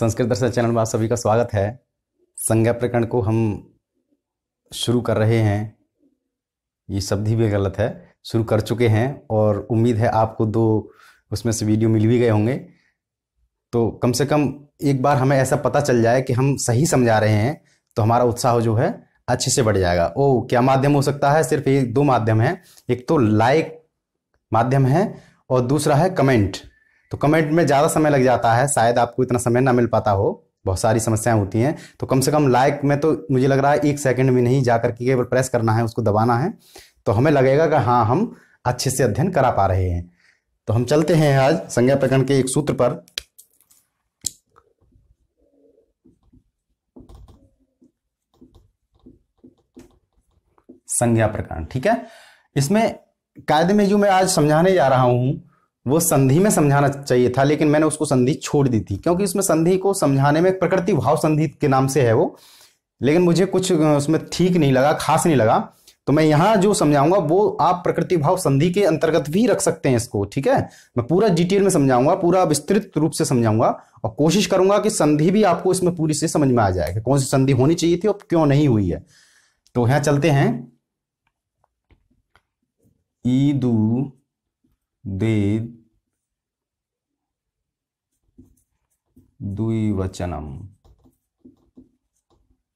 संस्कृत दर्शन channel में आप सभी का स्वागत है संज्ञा प्रकरण को हम शुरू कर रहे हैं ये शब्द ही भी गलत है शुरू कर चुके हैं और उम्मीद है आपको दो उसमें से वीडियो मिल भी गए होंगे तो कम से कम एक बार हमें ऐसा पता चल जाए कि हम सही समझा रहे हैं तो हमारा उत्साह जो है अच्छे से बढ़ जाएगा ओ क्या माध्यम हो सकता है सिर्फ एक दो माध्यम है एक तो लाइक माध्यम है और दूसरा है कमेंट तो कमेंट में ज़्यादा समय लग जाता है शायद आपको इतना समय ना मिल पाता हो बहुत सारी समस्याएं होती हैं तो कम से कम लाइक में तो मुझे लग रहा है एक सेकंड में नहीं जा करके केवल प्रेस करना है उसको दबाना है तो हमें लगेगा कि हाँ हम अच्छे से अध्ययन करा पा रहे हैं तो हम चलते हैं आज संज्ञा प्रकरण के एक सूत्र पर संज्ञा प्रकरण ठीक है इसमें कायदे में जो मैं आज समझाने जा रहा हूं वो संधि में समझाना चाहिए था लेकिन मैंने उसको संधि छोड़ दी थी क्योंकि उसमें संधि को समझाने में प्रकृति भाव संधि के नाम से है वो लेकिन मुझे कुछ उसमें ठीक नहीं लगा खास नहीं लगा तो मैं यहाँ जो समझाऊंगा वो आप प्रकृति भाव संधि के अंतर्गत भी रख सकते हैं इसको ठीक है मैं पूरा डिटेल में समझाऊंगा पूरा विस्तृत रूप से समझाऊंगा और कोशिश करूंगा कि संधि भी आपको इसमें पूरी से समझ में आ जाए कि कौन सी संधि होनी चाहिए थी और क्यों नहीं हुई है तो यहां चलते हैं ईदू दीद द्विवचनम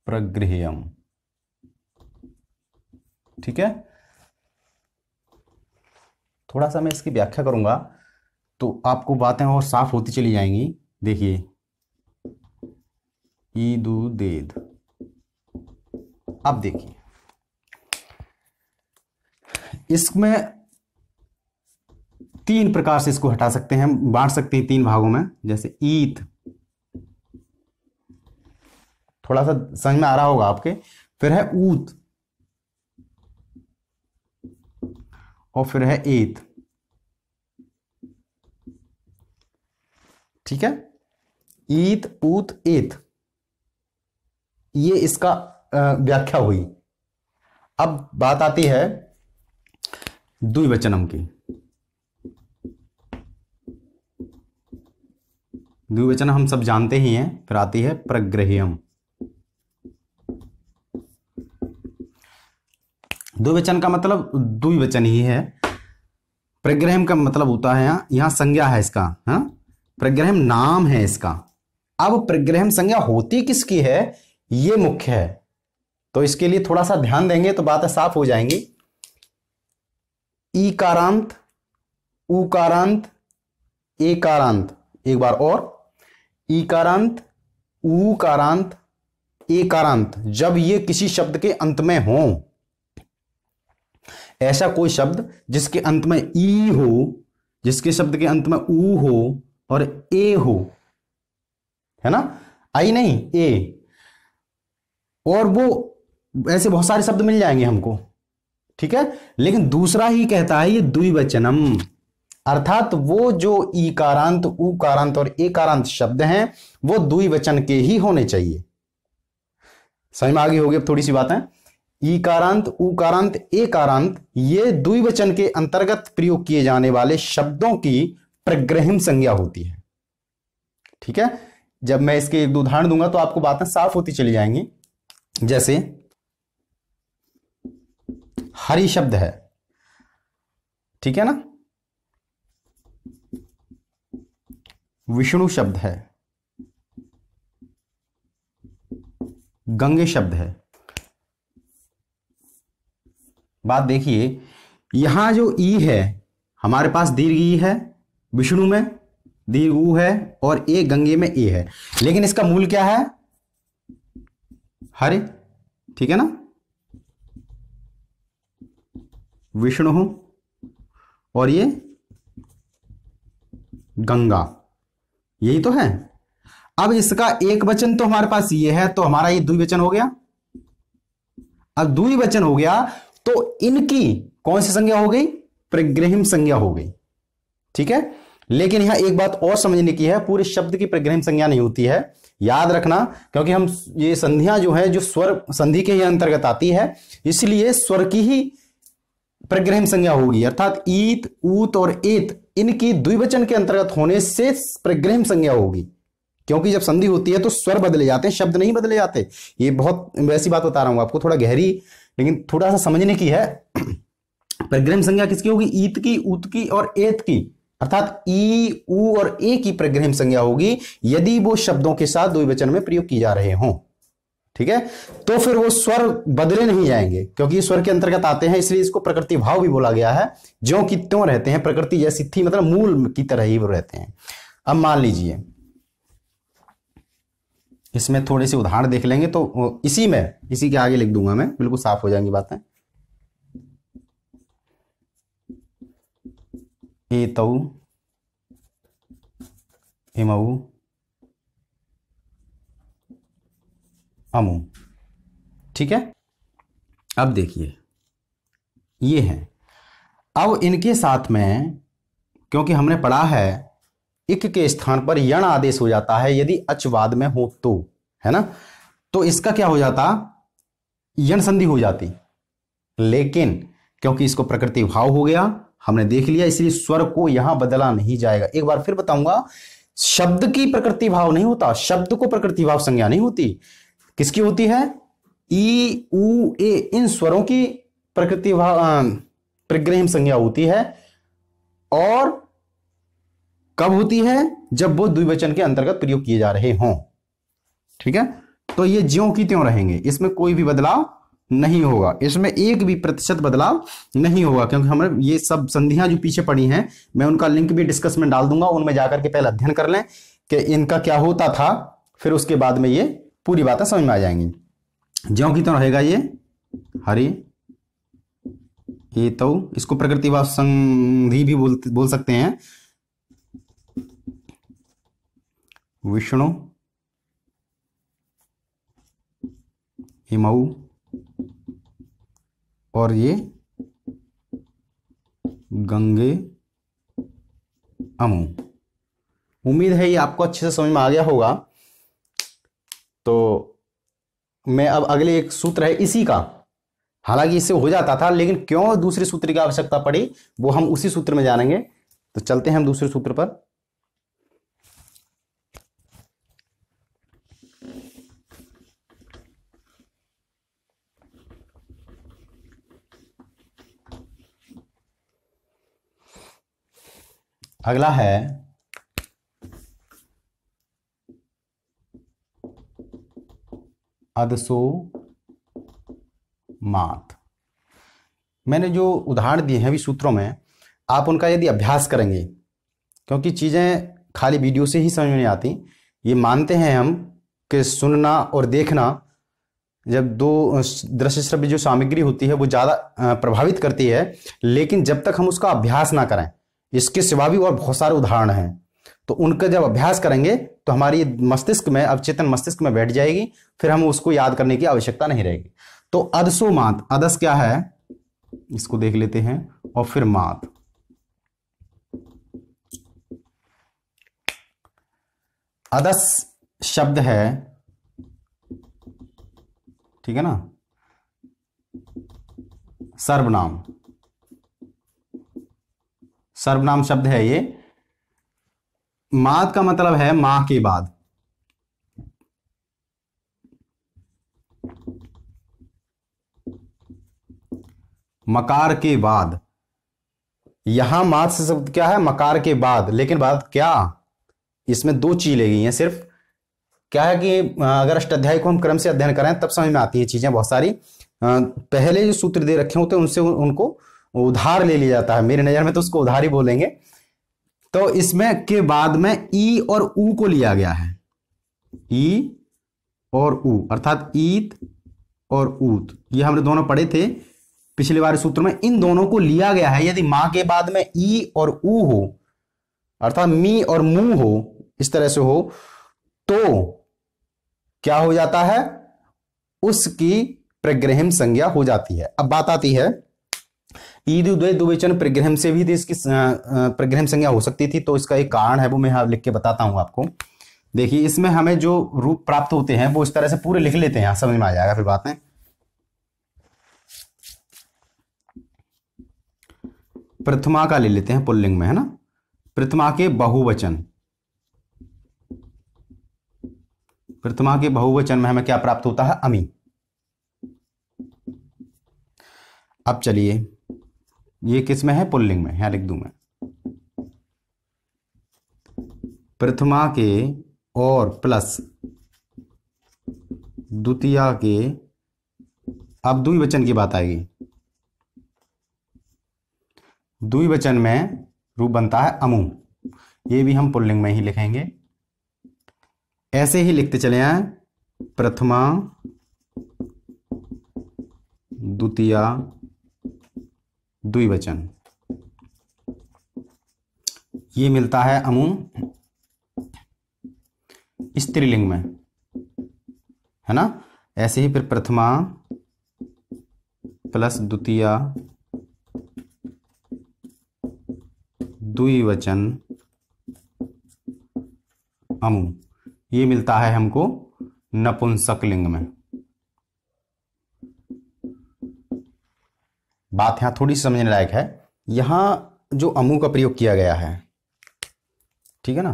प्रगृह्यम ठीक है थोड़ा सा मैं इसकी व्याख्या करूंगा तो आपको बातें और साफ होती चली जाएंगी देखिए ईदू देद अब देखिए इसमें तीन प्रकार से इसको हटा सकते हैं हम बांट सकते हैं तीन भागों में जैसे ईथ थोड़ा सा समझ में आ रहा होगा आपके फिर है ऊत और फिर है एथ ठीक है ईत ऊत एथ ये इसका व्याख्या हुई अब बात आती है द्विवचनम की द्विवचन हम सब जानते ही हैं फिर आती है प्रग्रहियम द्विवचन का मतलब द्विवचन ही है प्रग्रहम का मतलब होता है यहां संज्ञा है इसका हाँ प्रग्रहम नाम है इसका अब प्रग्रहम संज्ञा होती किसकी है ये मुख्य है तो इसके लिए थोड़ा सा ध्यान देंगे तो बातें साफ हो जाएंगी ई कारांत उकारांत कारांत एक बार और इकारांत उकारांत एकारांत जब ये किसी शब्द के अंत में हो ऐसा कोई शब्द जिसके अंत में ई हो जिसके शब्द के अंत में ऊ हो और ए हो है ना आई नहीं ए और वो ऐसे बहुत सारे शब्द मिल जाएंगे हमको ठीक है लेकिन दूसरा ही कहता है ये द्विवचनम अर्थात वो जो ई कारांत ऊ कारांत और ए कारांत शब्द हैं वो दुई वचन के ही होने चाहिए समझ में आगे होगी अब थोड़ी सी बातें ई कारांत ऊ कारांत ए कारांत ये दुई वचन के अंतर्गत प्रयोग किए जाने वाले शब्दों की प्रग्रहिम संज्ञा होती है ठीक है जब मैं इसके एक दो उदाहरण दूंगा तो आपको बातें साफ होती चली जाएंगी जैसे हरी शब्द है ठीक है ना विष्णु शब्द है गंगे शब्द है बात देखिए यहां जो ई है हमारे पास दीर्घ ई है विष्णु में दीर्घ ऊ है और ए गंगे में ए है लेकिन इसका मूल क्या है हरे ठीक है ना विष्णु और ये गंगा यही तो है अब इसका एक वचन तो हमारे पास ये है तो हमारा ये द्विवचन हो गया अब द्विवचन हो गया तो इनकी कौन सी संज्ञा हो गई प्रग्रहिम संज्ञा हो गई ठीक है लेकिन यहां एक बात और समझने की है पूरे शब्द की प्रग्रहिम संज्ञा नहीं होती है याद रखना क्योंकि हम ये संधियां जो है जो स्वर संधि के अंतर्गत आती है इसलिए स्वर की ही प्रग्रहिम संज्ञा होगी अर्थात ईत ऊत और एत इनकी द्विवचन के अंतर्गत होने से प्रग्रह संज्ञा होगी क्योंकि जब संधि होती है तो स्वर बदले जाते हैं शब्द नहीं बदले जाते ये बहुत वैसी बात बता रहा हूं आपको थोड़ा गहरी लेकिन थोड़ा सा समझने की है प्रग्रह संज्ञा किसकी होगी ईत की ऊत की और एत की अर्थात ई ऊ और ए की प्रग्रह संज्ञा होगी यदि वो शब्दों के साथ द्विवचन में प्रयोग की जा रहे हों ठीक है तो फिर वो स्वर बदले नहीं जाएंगे क्योंकि स्वर के अंतर्गत आते हैं इसलिए इसको प्रकृति भाव भी बोला गया है ज्यो कि त्यों रहते हैं प्रकृति जैसी थी मतलब मूल की तरह ही वो रहते हैं अब मान लीजिए इसमें थोड़े से उदाहरण देख लेंगे तो इसी में इसी के आगे लिख दूंगा मैं बिल्कुल साफ हो जाएंगी बातें एतौ इमऊ अमोम ठीक है अब देखिए ये हैं अब इनके साथ में क्योंकि हमने पढ़ा है इक के स्थान पर यण आदेश हो जाता है यदि अचवाद में हो तो है ना तो इसका क्या हो जाता यण संधि हो जाती लेकिन क्योंकि इसको प्रकृति भाव हो गया हमने देख लिया इसलिए स्वर को यहां बदला नहीं जाएगा एक बार फिर बताऊंगा शब्द की प्रकृति भाव नहीं होता शब्द को प्रकृति भाव संज्ञा नहीं होती किसकी होती है ई ऊ ए इन स्वरों की प्रकृति प्रग्रह संज्ञा होती है और कब होती है जब वो द्विवचन के अंतर्गत प्रयोग किए जा रहे हों ठीक है तो ये ज्यो की त्यों रहेंगे इसमें कोई भी बदलाव नहीं होगा इसमें एक भी प्रतिशत बदलाव नहीं होगा क्योंकि हमारे ये सब संधियां जो पीछे पड़ी हैं मैं उनका लिंक भी डिस्कस में डाल दूंगा उनमें जाकर के पहले अध्ययन कर लें कि इनका क्या होता था फिर उसके बाद में ये पूरी बातें समझ में आ जाएंगी ज्यो की तो रहेगा ये हरि ये तो इसको प्रकृतिवाद संधि भी बोल बोल सकते हैं विष्णु हिमऊ और ये गंगे अमू उम्मीद है ये आपको अच्छे से समझ में आ गया होगा तो मैं अब अगले एक सूत्र है इसी का हालांकि इससे हो जाता था लेकिन क्यों दूसरे सूत्र की आवश्यकता पड़ी वो हम उसी सूत्र में जानेंगे तो चलते हैं हम दूसरे सूत्र पर अगला है हदसो मात मैंने जो उदाहरण दिए हैं अभी सूत्रों में आप उनका यदि अभ्यास करेंगे क्योंकि चीज़ें खाली वीडियो से ही समझ में नहीं आती ये मानते हैं हम कि सुनना और देखना जब दो दृश्य श्रव्य जो सामग्री होती है वो ज़्यादा प्रभावित करती है लेकिन जब तक हम उसका अभ्यास ना करें इसके सिवा भी और बहुत सारे उदाहरण हैं तो उनका जब अभ्यास करेंगे तो हमारी मस्तिष्क में अवचेतन मस्तिष्क में बैठ जाएगी फिर हम उसको याद करने की आवश्यकता नहीं रहेगी तो अदसो मात अदस क्या है इसको देख लेते हैं और फिर मात अदस शब्द है ठीक है ना सर्वनाम सर्वनाम शब्द है ये मात का मतलब है माह के बाद मकार के बाद यहां मात से शब्द क्या है मकार के बाद लेकिन बात क्या इसमें दो चीज ले गई है सिर्फ क्या है कि अगर अष्टाध्याय को हम क्रम से अध्ययन करें तब समझ में आती है चीजें बहुत सारी पहले जो सूत्र दे रखे होते हैं उनसे उनको उधार ले लिया जाता है मेरी नजर में तो उसको उधार ही बोलेंगे तो इसमें के बाद में ई और ऊ को लिया गया है ई और ऊ अर्थात ईत और ऊत ये हमने दोनों पढ़े थे पिछले बार सूत्र में इन दोनों को लिया गया है यदि माँ के बाद में ई और ऊ हो अर्थात मी और मु हो इस तरह से हो तो क्या हो जाता है उसकी प्रग्रहम संज्ञा हो जाती है अब बात आती है ईद उदय दुवेचन प्रग्रह से भी इसकी प्रग्रह संज्ञा हो सकती थी तो इसका एक कारण है वो मैं यहाँ लिख के बताता हूँ आपको देखिए इसमें हमें जो रूप प्राप्त होते हैं वो इस तरह से पूरे लिख लेते हैं समझ में आ जाएगा फिर बात है प्रथमा का ले लेते हैं पुल्लिंग में है ना प्रथमा के बहुवचन प्रथमा के बहुवचन में हमें क्या प्राप्त होता है अमी अब चलिए ये किस में है पुल्लिंग में यहां लिख दू मैं प्रथमा के और प्लस द्वितीय के अब वचन की बात आएगी द्विवचन में रूप बनता है अमू ये भी हम पुल्लिंग में ही लिखेंगे ऐसे ही लिखते चले आए प्रथमा द्वितीया द्विवचन ये मिलता है अमूम स्त्रीलिंग में है ना ऐसे ही फिर प्रथमा प्लस द्वितीय द्विवचन अमु ये मिलता है हमको नपुंसक लिंग में बात यहाँ थोड़ी समझने लायक है यहाँ जो अमू का प्रयोग किया गया है ठीक है ना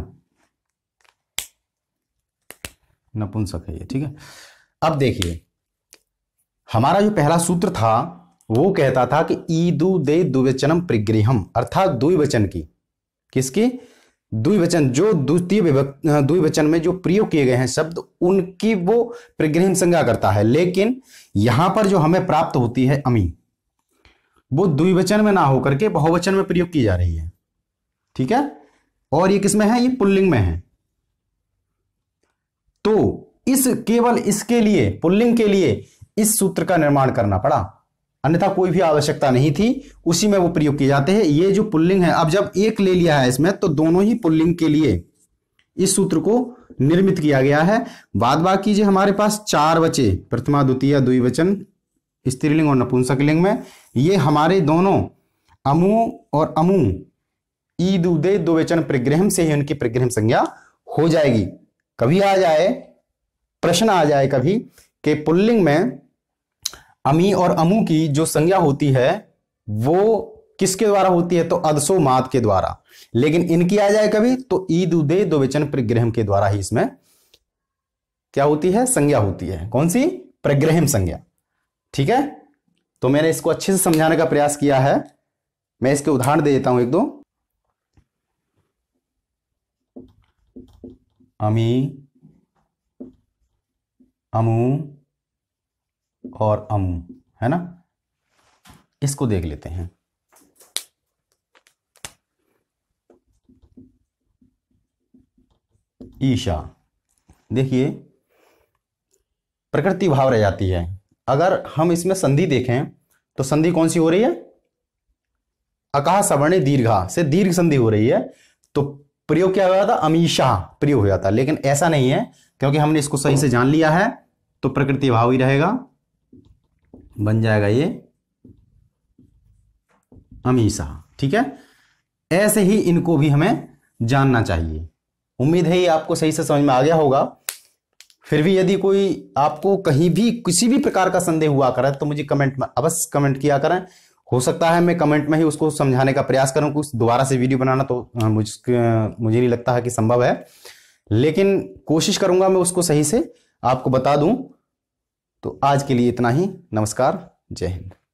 नपुंसक है ये ठीक है अब देखिए हमारा जो पहला सूत्र था वो कहता था कि ईदु दे दुवचनम प्रगृहम अर्थात द्विवचन की किसकी द्विवचन जो द्वितीय द्विवचन में जो प्रयोग किए गए हैं शब्द उनकी वो प्रगृहण संज्ञा करता है लेकिन यहां पर जो हमें प्राप्त होती है अमी वो द्विवचन में ना होकर के बहुवचन में प्रयोग की जा रही है ठीक है और ये किसमें है ये पुल्लिंग में है तो इस केवल इसके लिए पुल्लिंग के लिए इस सूत्र का निर्माण करना पड़ा अन्यथा कोई भी आवश्यकता नहीं थी उसी में वो प्रयोग किए जाते हैं ये जो पुल्लिंग है अब जब एक ले लिया है इसमें तो दोनों ही पुल्लिंग के लिए इस सूत्र को निर्मित किया गया है बाद बाकी जो हमारे पास चार बचे प्रथमा द्वितीय द्विवचन स्त्रीलिंग और नपुंसकलिंग में ये हमारे दोनों अमु और अमू ईद उदय दो वचन प्रग्रहम से ही उनकी प्रग्रहम संज्ञा हो जाएगी कभी आ जाए प्रश्न आ जाए कभी कि पुल्लिंग में अमी और अमू की जो संज्ञा होती है वो किसके द्वारा होती है तो अदसो मात के द्वारा लेकिन इनकी आ जाए कभी तो ईद उदय दो वचन प्रग्रहम के द्वारा ही इसमें क्या होती है संज्ञा होती है कौन सी प्रग्रहम संज्ञा ठीक है तो मैंने इसको अच्छे से समझाने का प्रयास किया है मैं इसके उदाहरण दे देता हूं एक दो अमी अमू और अमू है ना इसको देख लेते हैं ईशा देखिए प्रकृति भाव रह जाती है अगर हम इसमें संधि देखें तो संधि कौन सी हो रही है अकाह सवर्ण दीर्घा से दीर्घ संधि हो रही है तो प्रयोग क्या हो जाता अमीशा प्रयोग हो जाता लेकिन ऐसा नहीं है क्योंकि हमने इसको सही से जान लिया है तो प्रकृति भाव ही रहेगा बन जाएगा ये अमीशा ठीक है ऐसे ही इनको भी हमें जानना चाहिए उम्मीद है ये आपको सही से समझ में आ गया होगा फिर भी यदि कोई आपको कहीं भी किसी भी प्रकार का संदेह हुआ करा तो मुझे कमेंट में अवश्य कमेंट किया करें हो सकता है मैं कमेंट में ही उसको समझाने का प्रयास करूं कुछ दोबारा से वीडियो बनाना तो मुझ मुझे नहीं लगता है कि संभव है लेकिन कोशिश करूंगा मैं उसको सही से आपको बता दूं तो आज के लिए इतना ही नमस्कार जय हिंद